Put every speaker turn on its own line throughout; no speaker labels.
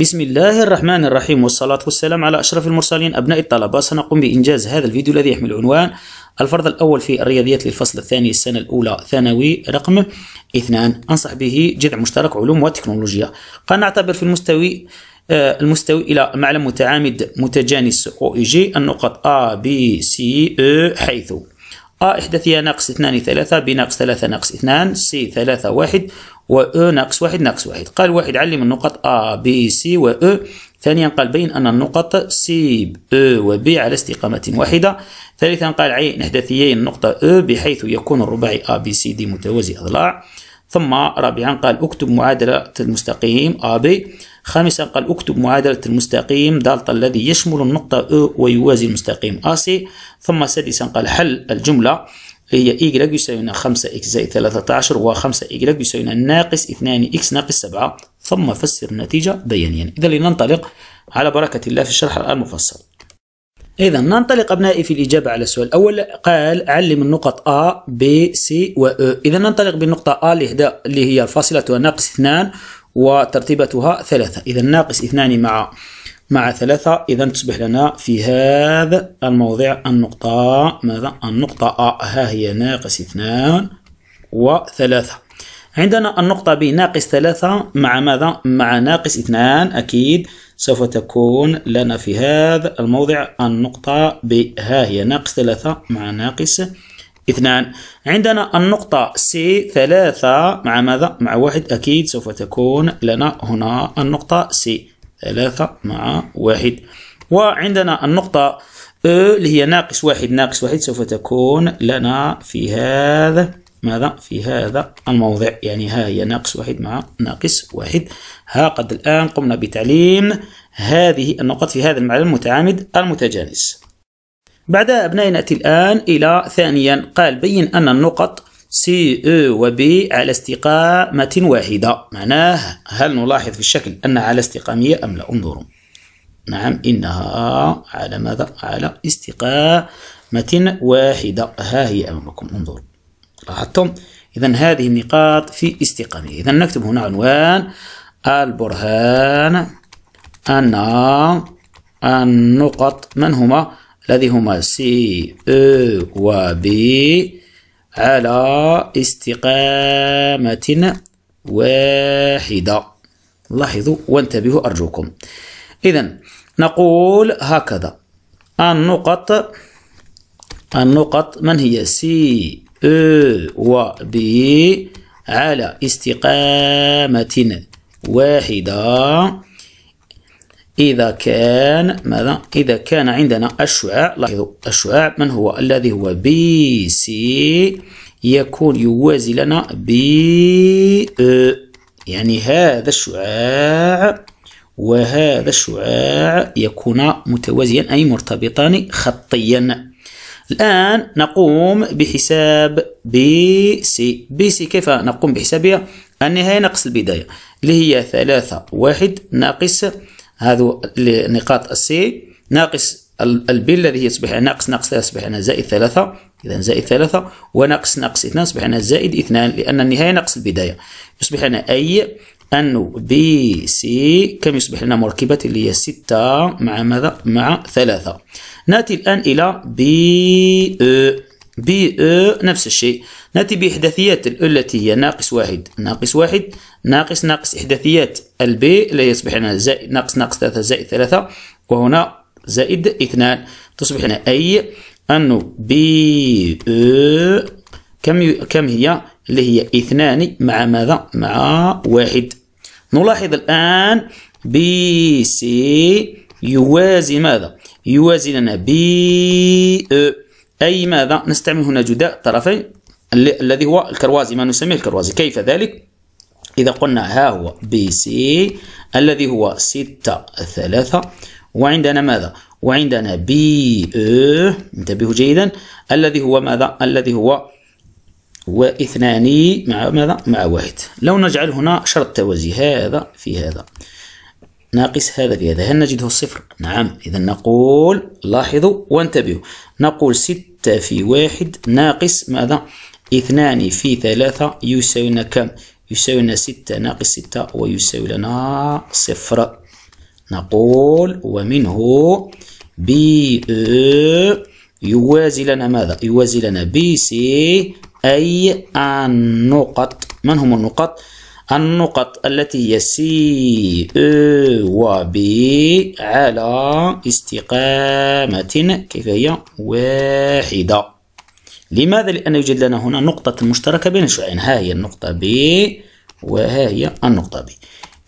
بسم الله الرحمن الرحيم والصلاة والسلام على أشرف المرسلين أبناء الطلبة سنقوم بإنجاز هذا الفيديو الذي يحمل عنوان الفرض الأول في الرياضيات للفصل الثاني السنة الأولى ثانوي رقم اثنان أنصح به جذع مشترك علوم وتكنولوجيا قد نعتبر في المستوي آه، المستوي إلى معلم متعامد متجانس OEG النقط A, B, C, E حيث أ إحداثية ناقص اثنان ثلاثة ب ناقص ثلاثة ناقص اثنان سي ثلاثة واحد و أ ناقص واحد ناقص واحد قال واحد علم النقط أ ب سي و أ ثانيا قال بين أن النقط سي ب أ و ب على استقامة واحدة ثالثا قال عين إحداثيي النقطة أ بحيث يكون الرباعي أ ب سي دي متوازي أضلاع ثم رابعا قال اكتب معادلة المستقيم أ ب خامسا قال اكتب معادلة المستقيم دالتا الذي يشمل النقطة او ويوازي المستقيم AC ثم سادسا قال حل الجملة هي y يساوينا 5x زائد 13 و 5y يساوينا ناقص 2x ناقص 7 ثم فسر النتيجة بيانيا إذا لننطلق على بركة الله في الشرح الآن مفصل إذا ننطلق أبنائي في الإجابة على السؤال الأول قال علم النقط A, B, C و E إذا ننطلق بالنقطة A اللي هي الفاصلة ناقص 2 وترتيبتها ثلاثة إذا ناقص اثنان مع مع ثلاثة إذا تصبح لنا في هذا الموضع النقطة ماذا؟ النقطة أ ها هي ناقص اثنان وثلاثة عندنا النقطة ب ناقص ثلاثة مع ماذا؟ مع ناقص اثنان أكيد سوف تكون لنا في هذا الموضع النقطة ب ها هي ناقص ثلاثة مع ناقص اثنان عندنا النقطة سي ثلاثة مع ماذا؟ مع واحد أكيد سوف تكون لنا هنا النقطة سي ثلاثة مع واحد وعندنا النقطة e اللي هي ناقص واحد ناقص واحد سوف تكون لنا في هذا ماذا في هذا الموضع يعني ها هي ناقص واحد مع ناقص واحد ها قد الآن قمنا بتعليم هذه النقط في هذا المعلم المتعامد المتجانس بعد أبناء نأتي الآن إلى ثانيا قال بين أن النقط سي او وبي على استقامة واحدة معناه هل نلاحظ في الشكل أنها على استقامية أم لا انظروا نعم إنها على ماذا على استقامة واحدة ها هي أمامكم انظروا لاحظتم إذا هذه النقاط في استقامية إذا نكتب هنا عنوان البرهان أن النقط من هما الذي هما سي او وبي على استقامة واحدة لاحظوا وانتبهوا أرجوكم إذا نقول هكذا النقط النقط من هي سي او وبي على استقامة واحدة إذا كان ماذا؟ إذا كان عندنا الشعاع لاحظوا الشعاع من هو؟ الذي هو بي سي يكون يوازي لنا بي أ، e. يعني هذا الشعاع وهذا الشعاع يكون متوازيا أي مرتبطان خطيا الآن نقوم بحساب بي سي بي سي كيف نقوم بحسابها؟ النهاية ناقص البداية اللي هي ثلاثة واحد ناقص هذا لنقاط السي ناقص البي الذي يصبح ناقص ناقص يصبح هنا زائد ثلاثة إذا زائد ثلاثة وناقص ناقص اثنان يصبح هنا زائد اثنان لأن النهاية ناقص البداية يصبح هنا أي أن بي سي كم يصبح لنا مركبة اللي هي ستة مع ماذا؟ مع ثلاثة ناتي الآن إلى بي أو بي او نفس الشيء نأتي بإحداثيات التي هي ناقص واحد ناقص واحد ناقص ناقص إحداثيات البي لا يصبح لنا زائد ناقص ناقص ثلاثة زائد ثلاثة وهنا زائد اثنان تصبح لنا أي أنه بي او كم كم هي اللي هي اثنان مع ماذا مع واحد نلاحظ الآن بي سي يوازي ماذا يوازي لنا بي او أي ماذا نستعمل هنا جداء طرفين الذي هو الكروازي ما نسميه الكروازي كيف ذلك إذا قلنا ها هو بي سي الذي هو ستة ثلاثة وعندنا ماذا وعندنا بي او e، انتبهوا جيدا الذي هو ماذا الذي هو واثنان مع ماذا مع واحد لو نجعل هنا شرط توازي هذا في هذا ناقص هذا في هذا هل نجده الصفر؟ نعم إذا نقول لاحظوا وانتبهوا نقول ستة في واحد ناقص ماذا؟ اثنان في ثلاثة يساوينا كم؟ يساوينا ستة ناقص ستة ويساوي لنا صفر نقول ومنه بي e، يوازي لنا ماذا؟ يوازي لنا بي سي أي النقط من هم النقط؟ النقط التي هي سي او e و بي على استقامة كيف هي واحدة لماذا؟ لأن يوجد لنا هنا نقطة مشتركة بين الشعين ها هي النقطة بي وها هي النقطة بي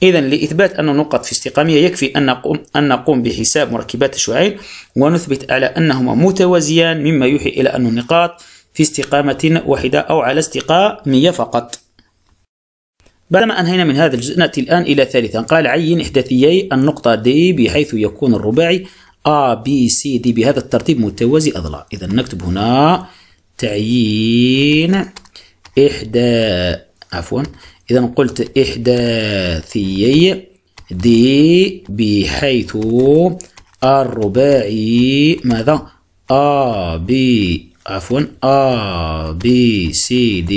إذا لإثبات أن النقط في استقامية يكفي أن نقوم, أن نقوم بحساب مركبات الشعين ونثبت على أنهما متوازيان مما يوحي إلى أن النقاط في استقامة واحدة أو على استقامية فقط بعدما أنهينا من هذا الجزء نأتي الآن إلى ثالثا قال عين إحداثيي النقطة D بحيث يكون الرباعي A B C D بهذا الترتيب متوازي أضلاع إذا نكتب هنا تعيين إحدى عفوا إذا قلت إحداثيي D بحيث الرباعي ماذا A B عفوا A B C D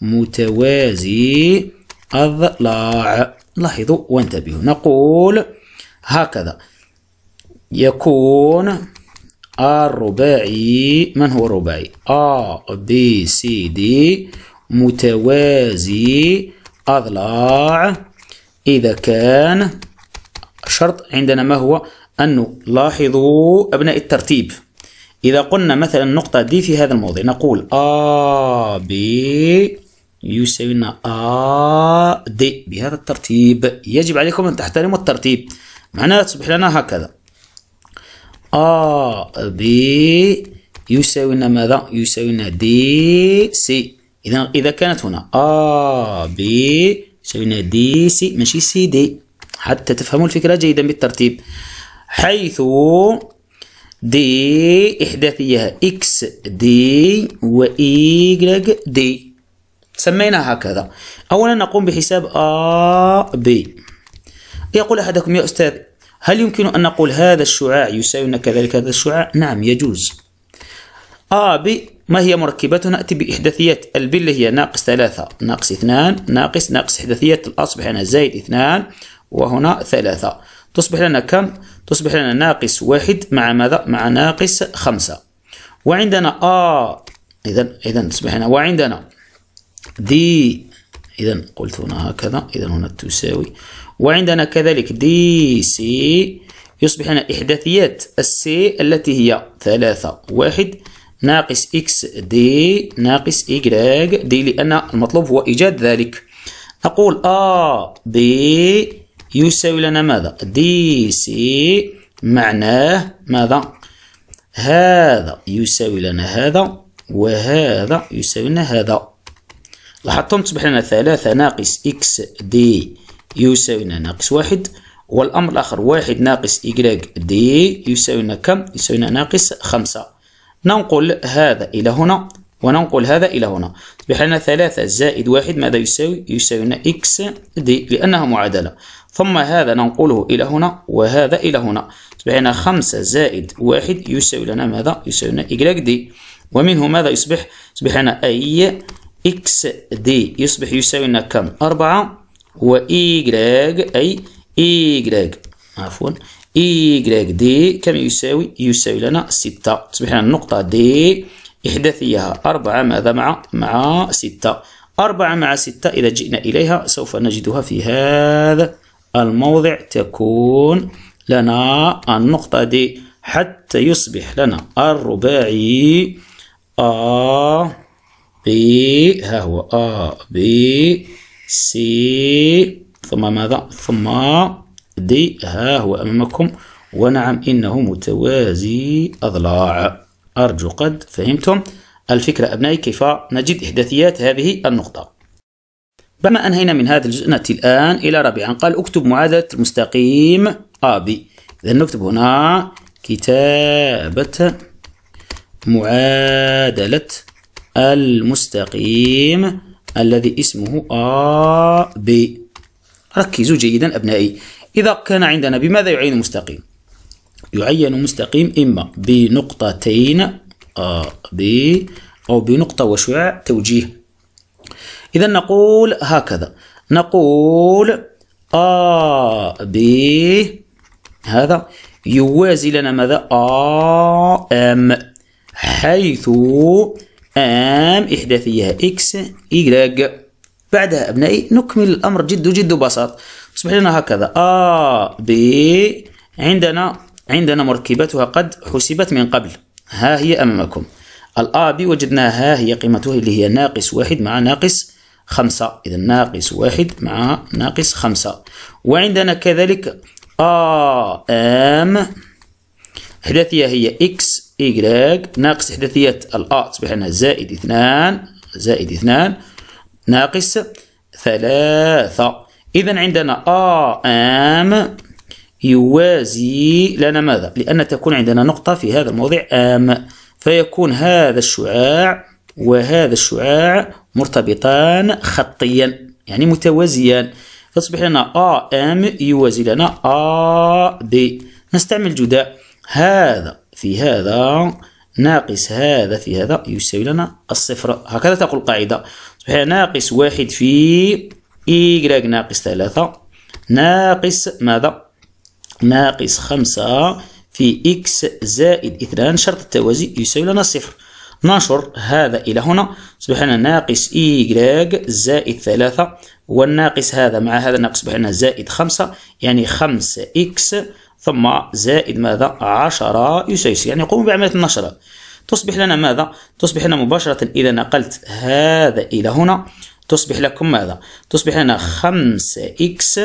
متوازي أضلاع لاحظوا وانتبهوا نقول هكذا يكون الرباعي من هو الرباعي A B C D متوازي أضلاع إذا كان شرط عندنا ما هو أنه لاحظوا أبناء الترتيب إذا قلنا مثلا نقطة دي في هذا الموضع نقول A B يساوي لنا ا دي بهذا الترتيب يجب عليكم أن تحترموا الترتيب معناها تصبح لنا هكذا ا بي يساوي لنا ماذا يساوي لنا دي سي إذا إذا كانت هنا ا بي يساوي لنا دي سي ماشي سي دي حتى تفهموا الفكرة جيدا بالترتيب حيث دي احداثيه إكس دي وإيجرج دي سميناها هكذا أولا نقوم بحساب A ب يقول أحدكم يا أستاذ هل يمكن أن نقول هذا الشعاع يساوينا كذلك هذا الشعاع نعم يجوز A ب ما هي مركبتها نأتي بإحداثيات ب اللي هي ناقص ثلاثة ناقص اثنان ناقص ناقص احداثيات الأصبح هنا زائد اثنان وهنا ثلاثة تصبح لنا كم؟ تصبح لنا ناقص واحد مع ماذا؟ مع ناقص خمسة وعندنا آ آه إذا إذا تصبح هنا وعندنا دي إذا قلت هنا هكذا إذا هنا تساوي وعندنا كذلك دي سي يصبح لنا إحداثيات السي التي هي ثلاثة واحد ناقص إكس دي ناقص إيكغ دي لأن المطلوب هو إيجاد ذلك نقول أ آه، بي يساوي لنا ماذا دي سي معناه ماذا هذا يساوي لنا هذا وهذا يساوي لنا هذا لاحظتم تصبح لنا ثلاثة ناقص إكس دي يساوي لنا ناقص واحد والأمر الآخر واحد ناقص إيكغيك دي يساوي لنا كم؟ يساوي لنا ناقص خمسة ننقل هذا إلى هنا وننقل هذا إلى هنا تصبح لنا ثلاثة زائد واحد ماذا يساوي؟ يساوي لنا إكس دي لأنها معادلة ثم هذا ننقله إلى هنا وهذا إلى هنا تصبح لنا خمسة زائد واحد يساوي لنا ماذا؟ يساوي لنا إيكغيك دي ومنه ماذا يصبح؟ يصبح لنا أي إكس دي يصبح يساوي لنا كم أربعة وإيجراج أي إيجراج عفوا إيجراج دي كم يساوي يساوي لنا ستة تصبح لنا النقطة دي إحداثيها أربعة ماذا مع مع ستة أربعة مع ستة إذا جئنا إليها سوف نجدها في هذا الموضع تكون لنا النقطة دي حتى يصبح لنا الرباعي آه بي ها هو أ بي سي ثم ماذا ثم دي ها هو أمامكم ونعم إنه متوازي أضلاع أرجو قد فهمتم الفكرة أبنائي كيف نجد إحداثيات هذه النقطة بما أنهينا من هذا الجزء نأتي الآن إلى رابعا قال أكتب معادلة المستقيم أ بي إذا نكتب هنا كتابة معادلة المستقيم الذي اسمه A B ركزوا جيدا أبنائي إذا كان عندنا بماذا يعين مستقيم يعين مستقيم إما بنقطتين A B أو بنقطة وشعاع توجيه إذا نقول هكذا نقول A B هذا يوازي لنا ماذا A M حيث أم احداثيه إكس ايغريك بعدها أبنائي نكمل الأمر جد جد بساط اصبح لنا هكذا آ ب عندنا عندنا مركبتها قد حسبت من قبل ها هي أمامكم الآ بي وجدناها ها هي قيمتها اللي هي ناقص واحد مع ناقص خمسة إذا ناقص واحد مع ناقص خمسة وعندنا كذلك آ أم احداثيه هي إكس إيجراج ناقص إحداثية الأ تصبح لنا زائد اثنان زائد اثنان ناقص ثلاثة إذا عندنا أ آم يوازي لنا ماذا؟ لأن تكون عندنا نقطة في هذا الموضع آم فيكون هذا الشعاع وهذا الشعاع مرتبطان خطيا يعني متوازيان فتصبح لنا آ آم يوازي لنا آ بي نستعمل جداء هذا في هذا ناقص هذا في هذا يساوي لنا الصفر هكذا تقول القاعدة صحيح ناقص واحد في إي ناقص ثلاثة ناقص ماذا ناقص خمسة في إكس زائد اثنان شرط التوازي يساوي لنا صفر ننشر هذا إلى هنا صبح ناقص إي زائد ثلاثة والناقص هذا مع هذا ناقص بحنا زائد خمسة يعني خمسة إكس ثم زائد ماذا عشرة يسيس يعني يقوم بعملية النشرة تصبح لنا ماذا تصبح لنا مباشرة إذا نقلت هذا إلى هنا تصبح لكم ماذا تصبح لنا خمسة إكس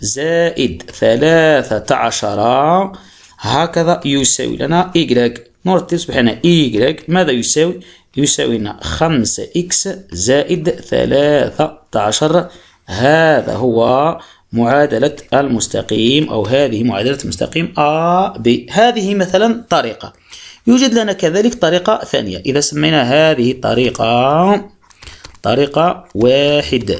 زائد ثلاثة عشرة هكذا يساوي لنا إيكغيك نرتب تصبح لنا إيكغيك ماذا يساوي يساوي لنا خمسة إكس زائد ثلاثة عشر هذا هو معادلة المستقيم أو هذه معادلة المستقيم أ ب هذه مثلا طريقة يوجد لنا كذلك طريقة ثانية إذا سمينا هذه الطريقة طريقة واحد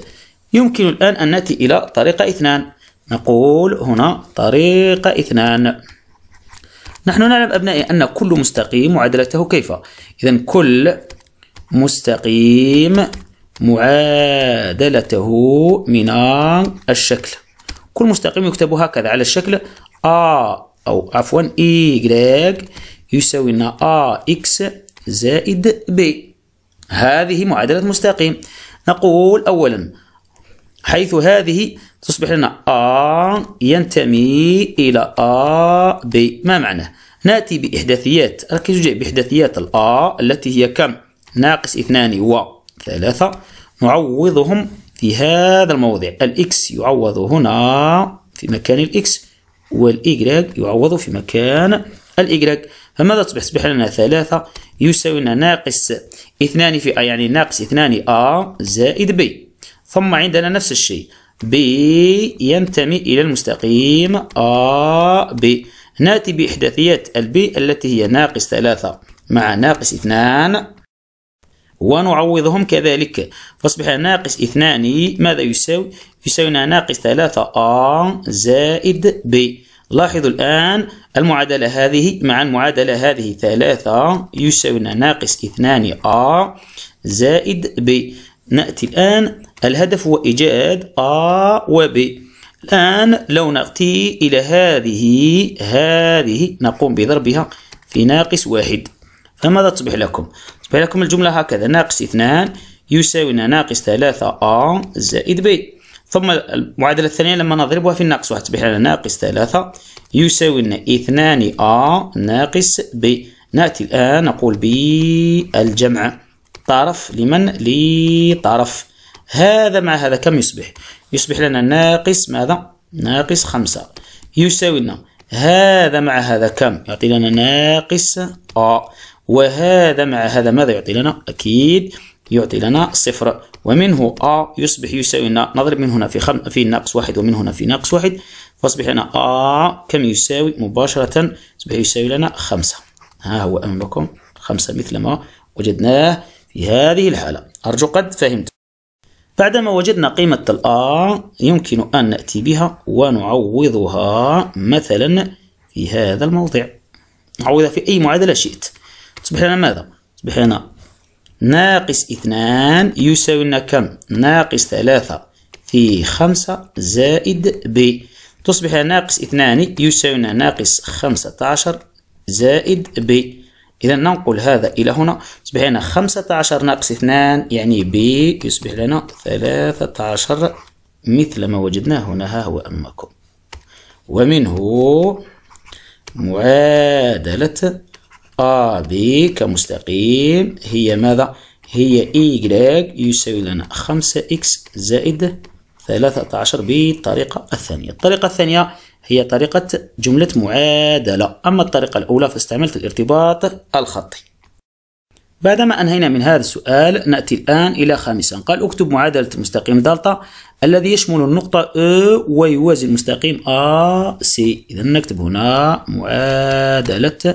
يمكن الآن أن نأتي إلى طريقة اثنان نقول هنا طريقة اثنان نحن نعلم أبنائي أن كل مستقيم معادلته كيف إذا كل مستقيم معادلته من الشكل كل مستقيم يكتب هكذا على الشكل A أو عفوا Y يساوي لنا AX زائد B هذه معادلة مستقيم نقول أولا حيث هذه تصبح لنا A ينتمي إلى A B ما معناه؟ نأتي بإحداثيات ركزوا جيد بإحداثيات الأ التي هي كم؟ ناقص اثنان و ثلاثة نعوضهم في هذا الموضع الإكس يعوض هنا في مكان الإكس والإيجريك يعوض في مكان الإيجريك فماذا تصبح؟ تصبح لنا ثلاثة يساوي لنا ناقص اثنان في يعني ناقص اثنان أ زائد ب ثم عندنا نفس الشيء ب ينتمي إلى المستقيم أ ب ناتي بإحداثيات البي التي هي ناقص ثلاثة مع ناقص اثنان ونعوضهم كذلك فأصبح ناقص اثنان ماذا يساوي؟ يساوينا ناقص ثلاثة أ زائد ب لاحظوا الآن المعادلة هذه مع المعادلة هذه ثلاثة يساوينا ناقص اثنان أ زائد ب نأتي الآن الهدف هو إيجاد أ و ب الآن لو نأتي إلى هذه هذه نقوم بضربها في ناقص واحد فماذا تصبح لكم؟ لكم الجملة هكذا ناقص اثنان لنا ناقص ثلاثة أ زائد ب ثم المعادلة الثانية لما نضربها في الناقص واحد تصبح لنا ناقص ثلاثة يساوي لنا اثنان أ ناقص ب نأتي الآن نقول الجمع طرف لمن لطرف هذا مع هذا كم يصبح يصبح لنا ناقص ماذا ناقص خمسة يساوي لنا هذا مع هذا كم يعطي لنا ناقص أ وهذا مع هذا ماذا يعطي لنا أكيد يعطي لنا صفر ومنه أ يصبح يساوي نضرب من هنا في خم... في ناقص واحد ومن هنا في ناقص واحد فاصبح لنا أ كم يساوي مباشرة يصبح يساوي لنا خمسة ها هو أمامكم خمسة مثل ما وجدناه في هذه الحالة أرجو قد فهمت بعدما وجدنا قيمة الآ يمكن أن نأتي بها ونعوضها مثلا في هذا الموضع نعوضها في أي معادلة شئت تصبح لنا ماذا تصبح لنا ناقص اثنان يساوي لنا كم ناقص ثلاثة في خمسة زائد ب تصبح ناقص اثنان يساوي لنا ناقص خمسة عشر زائد ب إذا ننقل هذا إلى هنا تصبح لنا خمسة عشر ناقص اثنان يعني ب يصبح لنا ثلاثة عشر مثل ما وجدناه هنا ها هو أمامكم ومنه معادلة AB كمستقيم هي ماذا؟ هي Y يساوي لنا خمسة x زائد ثلاثة عشر بالطريقة الثانية الطريقة الثانية هي طريقة جملة معادلة أما الطريقة الأولى فاستعملت الارتباط الخطي بعدما أنهينا من هذا السؤال نأتي الآن إلى خامسا قال اكتب معادلة المستقيم دلتا الذي يشمل النقطة E ويوازي المستقيم AC إذا نكتب هنا معادلة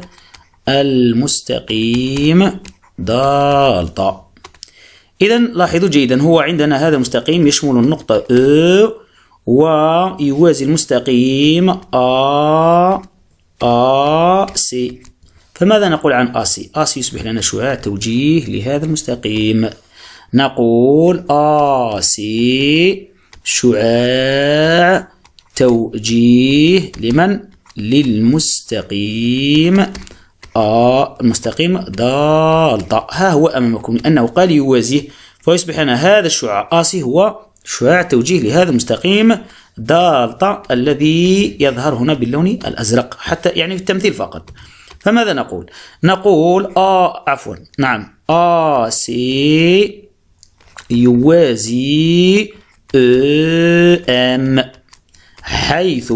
المستقيم دالتا إذا لاحظوا جيدا هو عندنا هذا مستقيم يشمل النقطة أ ويوازي المستقيم أ أ سي فماذا نقول عن أ سي؟ أ سي يصبح لنا شعاع توجيه لهذا المستقيم نقول أ سي شعاع توجيه لمن؟ للمستقيم آ آه، المستقيم ضال ها هو أمامكم لأنه قال يوازيه فيصبح أن هذا الشعاع آسي هو شعاع توجيه لهذا المستقيم دالتا الذي يظهر هنا باللون الأزرق حتى يعني في التمثيل فقط فماذا نقول؟ نقول آ آه، عفوا نعم آ آه، سي يوازي أم حيث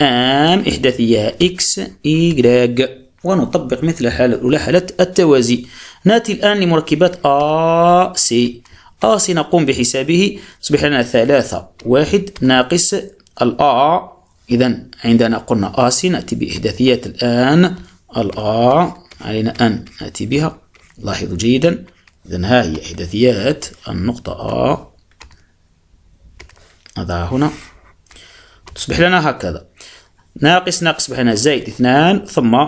أم إحداثية إكس إيجراج ونطبق مثل حالة الأولى حالة التوازي نأتي الآن لمركبات آ سي آ سي نقوم بحسابه تصبح لنا ثلاثة واحد ناقص الأ إذا عندنا قلنا آ سي نأتي بإحداثيات الآن الأ علينا أن نأتي بها لاحظوا جيدا إذا ها هي إحداثيات النقطة آ نضعها هنا تصبح لنا هكذا ناقص ناقص بحنا زائد اثنان ثم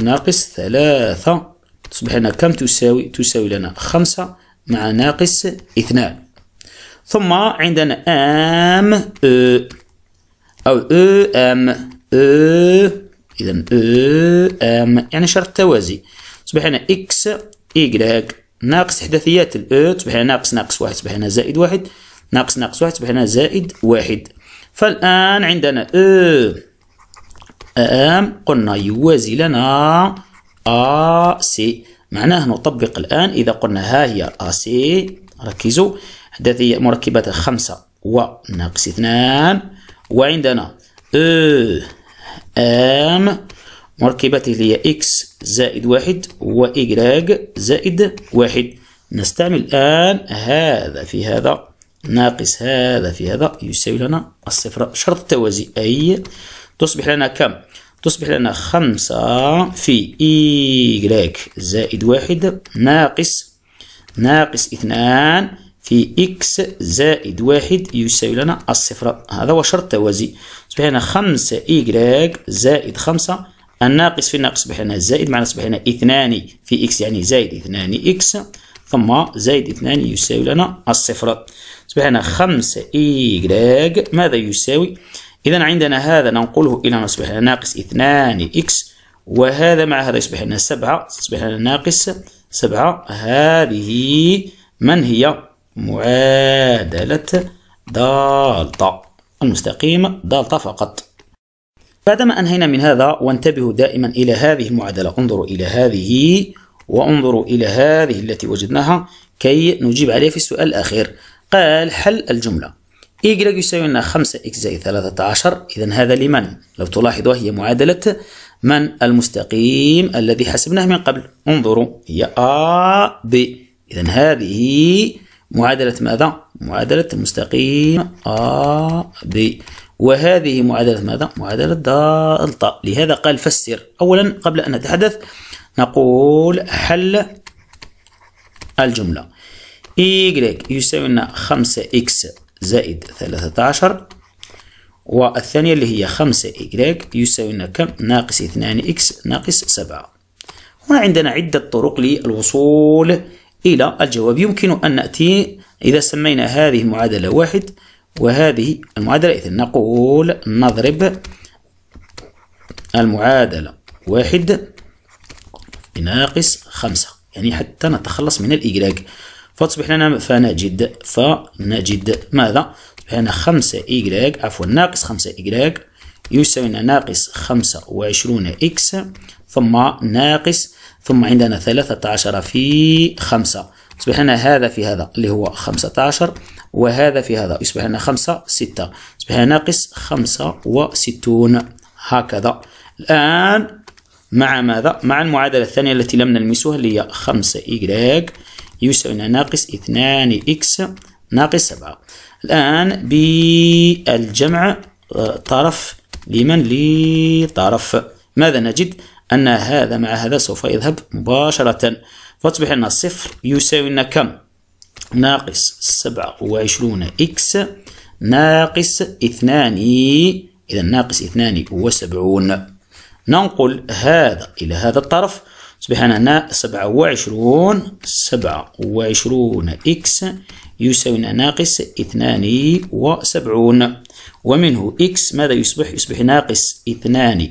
ناقص ثلاثة تصبح لنا كم تساوي تساوي لنا خمسة مع ناقص اثنان ثم عندنا ام او او ام او اذا او ام يعني شرط توازي تصبح لنا اكس إيكلاك ناقص احداثيات الاو تصبح لنا ناقص ناقص واحد تصبح لنا زائد واحد ناقص ناقص واحد تصبح لنا زائد واحد فالان عندنا او أم قلنا يوازي لنا ا سي معناه نطبق الآن إذا قلنا ها هي ا سي ركزوا هذه مركبة خمسة و ناقص اثنان وعندنا أو أم اللي هي إكس زائد واحد وإيكراج زائد واحد نستعمل الآن هذا في هذا ناقص هذا في هذا يساوي لنا الصفر شرط التوازي أي تصبح لنا كم تصبح لنا خمسة في إي e زائد واحد ناقص ناقص اثنان في إكس زائد واحد يساوي لنا الصفر هذا هو شرط توازي تصبح لنا خمسة إي e زائد خمسة الناقص في الناقص يصبح لنا زائد معنا يصبح لنا اثنان في إكس يعني زائد اثنان إكس ثم زائد اثنان يساوي لنا الصفر تصبح لنا خمسة إي e ماذا يساوي؟ إذا عندنا هذا ننقله إلى ما يصبح لنا ناقص اثنان إكس وهذا مع هذا يصبح لنا سبعة تصبح لنا ناقص سبعة هذه من هي معادلة دالتا المستقيمة دالتا فقط بعدما أنهينا من هذا وانتبهوا دائما إلى هذه المعادلة انظروا إلى هذه وانظروا إلى هذه التي وجدناها كي نجيب عليه في السؤال الأخير قال حل الجملة y يساوي لنا 5 x زائد 13 إذا هذا لمن؟ لو تلاحظوا هي معادلة من المستقيم الذي حسبناه من قبل انظروا هي A B إذا هذه معادلة ماذا؟ معادلة المستقيم A B وهذه معادلة ماذا؟ معادلة دالتا لهذا قال فسر أولا قبل أن نتحدث نقول حل الجملة y يساوي لنا 5 x زائد 13 والثانية اللي هي 5 إيكغيك يساوي لنا كم ناقص 2 إكس ناقص 7 هنا عندنا عدة طرق للوصول إلى الجواب يمكن أن نأتي إذا سمينا هذه المعادلة واحد وهذه المعادلة إذا نقول نضرب المعادلة واحد بناقص خمسة يعني حتى نتخلص من الإجراج فتصبح لنا فنجد فنجد ماذا؟ تصبح لنا خمسة إي عفوا ناقص خمسة إي يساوي لنا ناقص خمسة وعشرون إكس ثم ناقص ثم عندنا ثلاثة عشر في خمسة يصبح لنا هذا في هذا اللي هو خمسة عشر وهذا في هذا يصبح لنا خمسة ستة يصبح لنا ناقص خمسة وستون هكذا الآن مع ماذا؟ مع المعادلة الثانية التي لم نلمسها اللي هي خمسة إي يساوي ناقص اثنان إكس ناقص سبعة الآن بالجمع آه، طرف لمن لطرف ماذا نجد أن هذا مع هذا سوف يذهب مباشرة فتصبح لنا الصفر يساوي لنا كم ناقص سبعة وعشرون إكس ناقص اثنان إذا ناقص اثنان وسبعون ننقل هذا إلى هذا الطرف أصبحنا هنا سبعة وعشرون سبعة وعشرون إكس يساوي ناقص اثنان وسبعون ومنه إكس ماذا يصبح؟ يصبح ناقص اثنان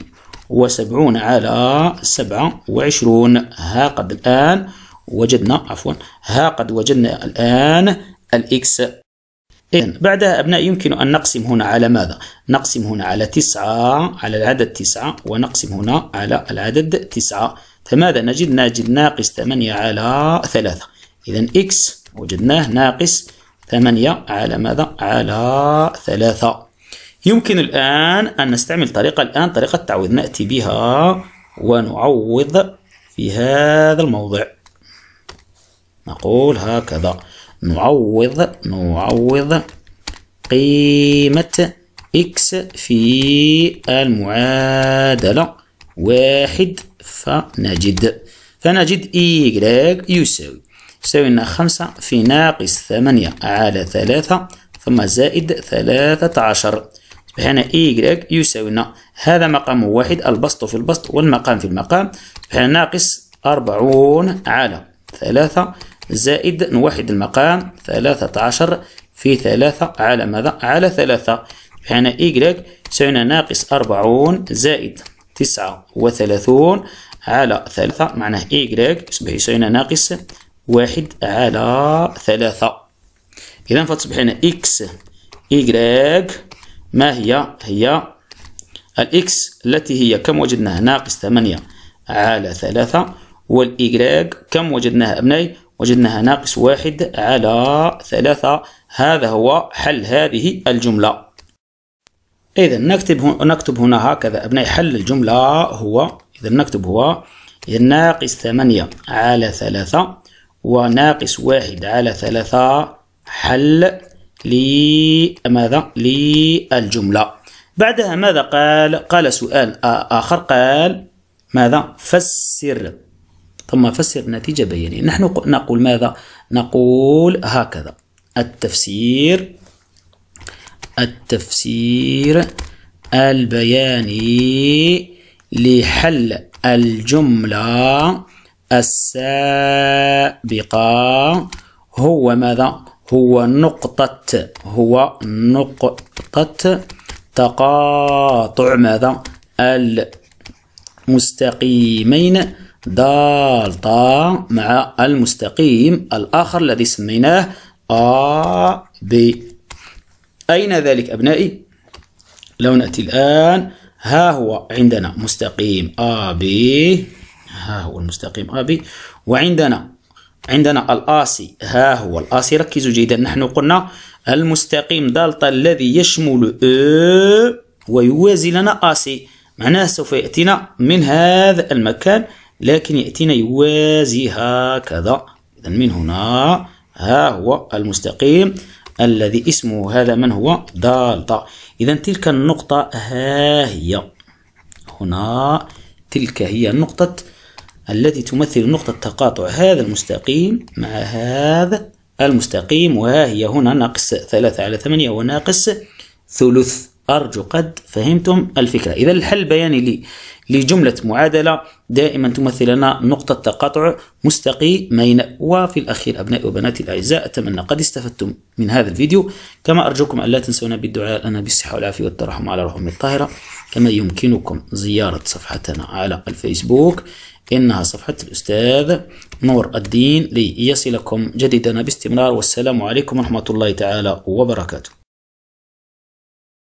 وسبعون على سبعة وعشرون ها قد الآن وجدنا عفوا ها قد وجدنا الآن الإكس إذن بعدها أبناء يمكن أن نقسم هنا على ماذا؟ نقسم هنا على تسعة على العدد تسعة ونقسم هنا على العدد تسعة فماذا نجد؟ نجد ناقص 8 على 3 إذا إكس وجدناه ناقص 8 على ماذا؟ على 3 يمكن الآن أن نستعمل طريقة الآن طريقة التعويض نأتي بها ونعوض في هذا الموضع نقول هكذا نعوض نعوض قيمة إكس في المعادلة واحد فنجد فنجد إيكغيك يساوي يساوي لنا خمسة في ناقص ثمانية على ثلاثة ثم زائد ثلاثة عشر يصبح إيكغيك يساوي لنا هذا مقام واحد البسط في البسط والمقام في المقام يصبح ناقص أربعون على ثلاثة زائد نوحد المقام ثلاثة عشر في ثلاثة على ماذا؟ على ثلاثة يعني إيكغيك يساوي لنا ناقص أربعون زائد تسعة وثلاثون على ثلاثة معناه إيكغيك يصبح يساوينا ناقص واحد على ثلاثة إذا فتصبح لنا إكس إيكغيك ما هي هي الإكس التي هي كم وجدناها ناقص ثمانية على ثلاثة والإيكغيك كم وجدناها أبنائي وجدناها ناقص واحد على ثلاثة هذا هو حل هذه الجملة إذا نكتب نكتب هنا هكذا أبناء حل الجملة هو إذا نكتب هو ناقص ثمانية على ثلاثة وناقص واحد على ثلاثة حل لماذا للجملة بعدها ماذا قال قال سؤال آخر قال ماذا فسر ثم فسر نتيجة بيانية نحن نقول ماذا نقول هكذا التفسير التفسير البياني لحل الجملة السابقة هو ماذا؟ هو نقطة هو نقطة تقاطع ماذا؟ المستقيمين دالتا مع المستقيم الآخر الذي سميناه أ B أين ذلك أبنائي؟ لو نأتي الآن ها هو عندنا مستقيم AB ها هو المستقيم AB وعندنا عندنا الآسي ها هو الآسي ركزوا جيدا نحن قلنا المستقيم دالتا الذي يشمل أ ويوازي لنا آسي معناه سوف يأتينا من هذا المكان لكن يأتينا يوازي هكذا إذا من هنا ها هو المستقيم الذي اسمه هذا من هو دالتا إذا تلك النقطة ها هي هنا تلك هي نقطة التي تمثل نقطة تقاطع هذا المستقيم مع هذا المستقيم وها هي هنا ناقص ثلاثة على ثمانية وناقص ثلث أرجو قد فهمتم الفكرة إذا الحل البياني لي لجملة معادلة دائما تمثل لنا نقطة تقاطع مستقيمين وفي الأخير أبنائي وبناتي الأعزاء أتمنى قد استفدتم من هذا الفيديو كما أرجوكم ألا تنسونا بالدعاء لنا بالصحة والعافية والترحم على رحم الطاهرة كما يمكنكم زيارة صفحتنا على الفيسبوك إنها صفحة الأستاذ نور الدين ليصلكم جديدنا باستمرار والسلام عليكم ورحمة الله تعالى وبركاته